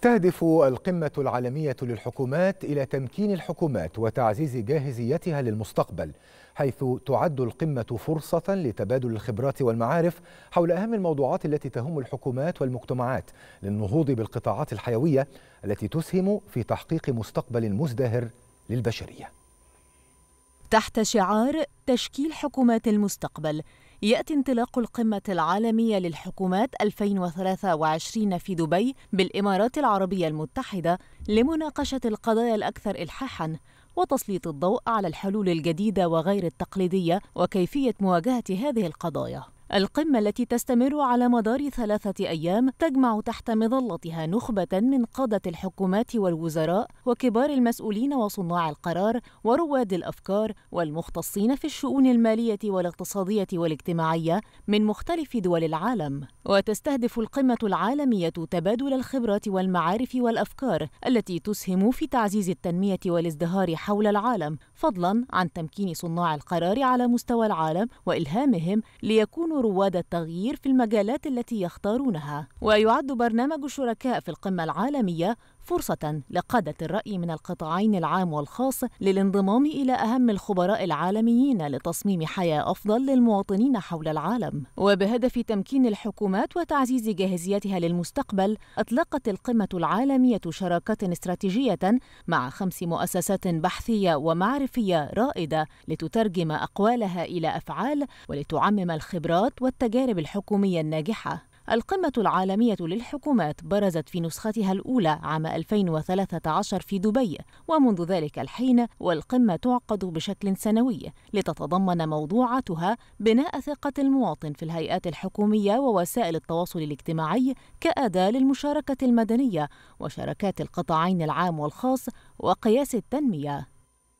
تهدف القمة العالمية للحكومات إلى تمكين الحكومات وتعزيز جاهزيتها للمستقبل حيث تعد القمة فرصة لتبادل الخبرات والمعارف حول أهم الموضوعات التي تهم الحكومات والمجتمعات للنهوض بالقطاعات الحيوية التي تسهم في تحقيق مستقبل مزدهر للبشرية تحت شعار تشكيل حكومات المستقبل يأتي انطلاق القمة العالمية للحكومات 2023 في دبي بالإمارات العربية المتحدة لمناقشة القضايا الأكثر إلحاحاً وتسليط الضوء على الحلول الجديدة وغير التقليدية وكيفية مواجهة هذه القضايا القمة التي تستمر على مدار ثلاثة أيام تجمع تحت مظلتها نخبة من قادة الحكومات والوزراء وكبار المسؤولين وصناع القرار ورواد الأفكار والمختصين في الشؤون المالية والاقتصادية والاجتماعية من مختلف دول العالم وتستهدف القمة العالمية تبادل الخبرات والمعارف والأفكار التي تسهم في تعزيز التنمية والازدهار حول العالم فضلا عن تمكين صناع القرار على مستوى العالم وإلهامهم ليكونوا رواد التغيير في المجالات التي يختارونها ويعد برنامج الشركاء في القمة العالمية فرصة لقادة الرأي من القطاعين العام والخاص للانضمام إلى أهم الخبراء العالميين لتصميم حياة أفضل للمواطنين حول العالم وبهدف تمكين الحكومات وتعزيز جاهزيتها للمستقبل أطلقت القمة العالمية شراكات استراتيجية مع خمس مؤسسات بحثية ومعرفية رائدة لتترجم أقوالها إلى أفعال ولتعمم الخبرات والتجارب الحكومية الناجحة القمة العالمية للحكومات برزت في نسختها الأولى عام 2013 في دبي، ومنذ ذلك الحين والقمة تعقد بشكل سنوي لتتضمن موضوعاتها بناء ثقة المواطن في الهيئات الحكومية ووسائل التواصل الاجتماعي كأداة للمشاركة المدنية وشركات القطاعين العام والخاص وقياس التنمية.